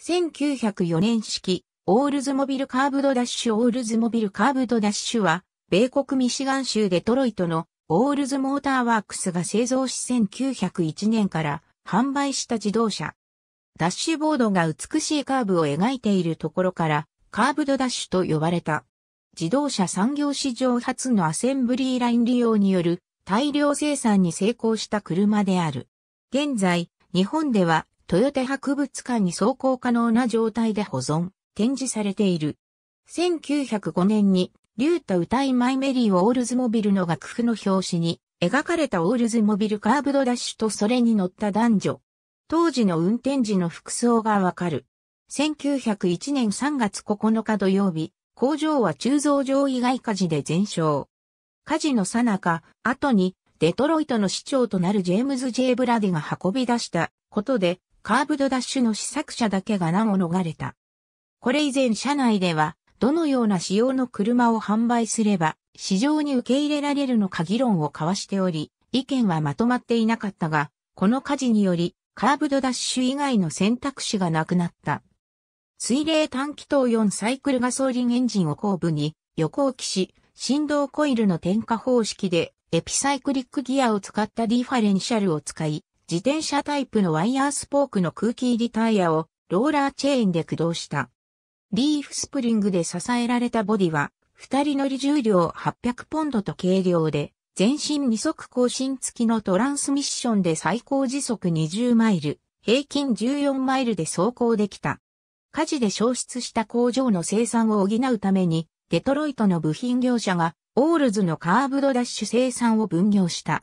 1904年式、オールズモビルカーブドダッシュオールズモビルカーブドダッシュは、米国ミシガン州デトロイトのオールズモーターワークスが製造し1901年から販売した自動車。ダッシュボードが美しいカーブを描いているところから、カーブドダッシュと呼ばれた。自動車産業史上初のアセンブリーライン利用による大量生産に成功した車である。現在、日本では豊タ博物館に走行可能な状態で保存、展示されている。1905年に、竜タ歌いマイメリーをオールズモビルの楽譜の表紙に、描かれたオールズモビルカーブドダッシュとそれに乗った男女。当時の運転時の服装がわかる。1901年3月9日土曜日、工場は鋳造場以外火事で全焼。火事の最中、後にデトロイトの市長となるジェームズ・ジェイブラディが運び出したことでカーブドダッシュの試作車だけが難を逃れた。これ以前車内では、どのような仕様の車を販売すれば、市場に受け入れられるのか議論を交わしており、意見はまとまっていなかったが、この火事により、カーブドダッシュ以外の選択肢がなくなった。水冷短気筒4サイクルガソリンエンジンを後部に横置きし、振動コイルの点火方式でエピサイクリックギアを使ったディファレンシャルを使い、自転車タイプのワイヤースポークの空気入りタイヤをローラーチェーンで駆動した。リーフスプリングで支えられたボディは、二人乗り重量800ポンドと軽量で、全身二足更新付きのトランスミッションで最高時速20マイル、平均14マイルで走行できた。火事で消失した工場の生産を補うために、デトロイトの部品業者が、オールズのカーブドダッシュ生産を分業した。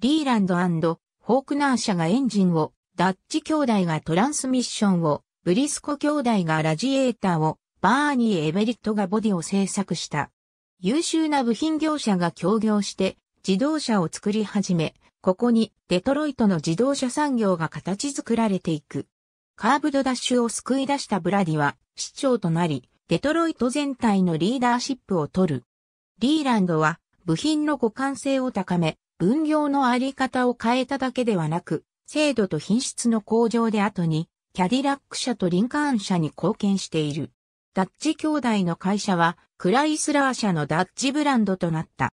リーランドフォークナー社がエンジンを、ダッチ兄弟がトランスミッションを、ブリスコ兄弟がラジエーターを、バーニー・エベリットがボディを製作した。優秀な部品業者が協業して、自動車を作り始め、ここにデトロイトの自動車産業が形作られていく。カーブドダッシュを救い出したブラディは市長となり、デトロイト全体のリーダーシップを取る。リーランドは部品の互換性を高め、分業のあり方を変えただけではなく、精度と品質の向上で後に、キャディラック社とリンカーン社に貢献している。ダッチ兄弟の会社は、クライスラー社のダッチブランドとなった。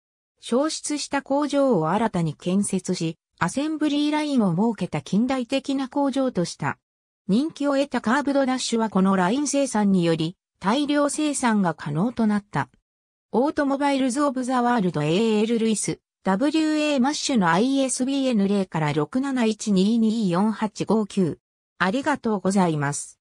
消失した工場を新たに建設し、アセンブリーラインを設けた近代的な工場とした。人気を得たカーブドダッシュはこのライン生産により、大量生産が可能となった。オートモバイルズ・オブ・ザ・ワールド AL ルイス、WA マッシュの ISBN 0から671224859。ありがとうございます。